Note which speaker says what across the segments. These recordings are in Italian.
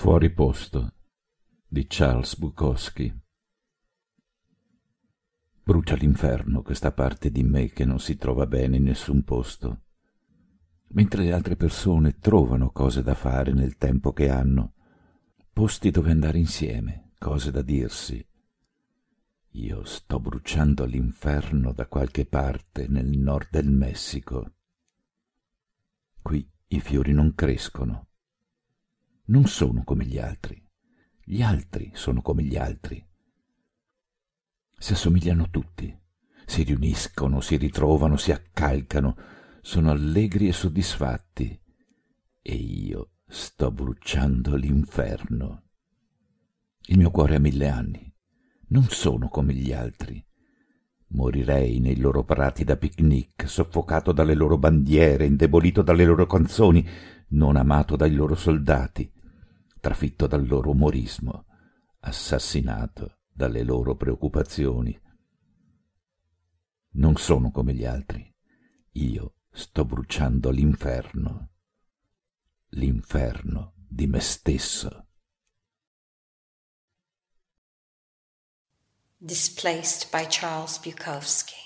Speaker 1: Fuori posto di Charles Bukowski. Brucia l'inferno questa parte di me che non si trova bene in nessun posto, mentre le altre persone trovano cose da fare nel tempo che hanno, posti dove andare insieme, cose da dirsi. Io sto bruciando l'inferno da qualche parte nel nord del Messico. Qui i fiori non crescono, non sono come gli altri. Gli altri sono come gli altri. Si assomigliano tutti, si riuniscono, si ritrovano, si accalcano, sono allegri e soddisfatti. E io sto bruciando l'inferno. Il mio cuore ha mille anni. Non sono come gli altri. Morirei nei loro prati da picnic, soffocato dalle loro bandiere, indebolito dalle loro canzoni, non amato dai loro soldati trafitto dal loro umorismo, assassinato dalle loro preoccupazioni. Non sono come gli altri. Io sto bruciando l'inferno. L'inferno di me stesso.
Speaker 2: Displaced by Charles Bukowski.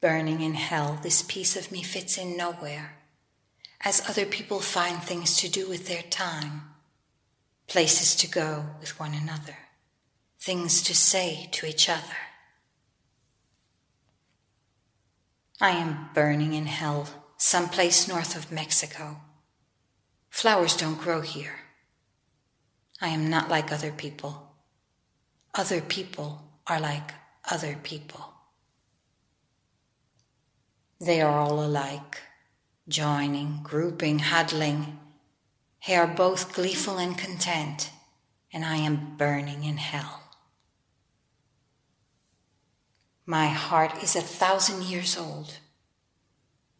Speaker 2: Burning in hell, this piece of me fits in nowhere. as other people find things to do with their time, places to go with one another, things to say to each other. I am burning in hell, someplace north of Mexico. Flowers don't grow here. I am not like other people. Other people are like other people. They are all alike joining, grouping, huddling. They are both gleeful and content, and I am burning in hell. My heart is a thousand years old.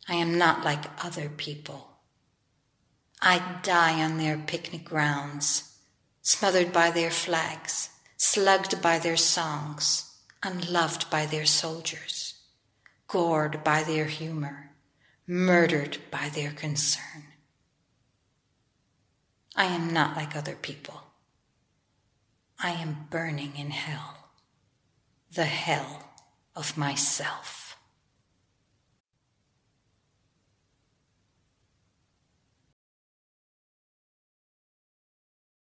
Speaker 2: I am not like other people. I die on their picnic grounds, smothered by their flags, slugged by their songs, unloved by their soldiers, gored by their humor murdered by their concern. I am not like other people. I am burning in hell, the hell of
Speaker 1: myself.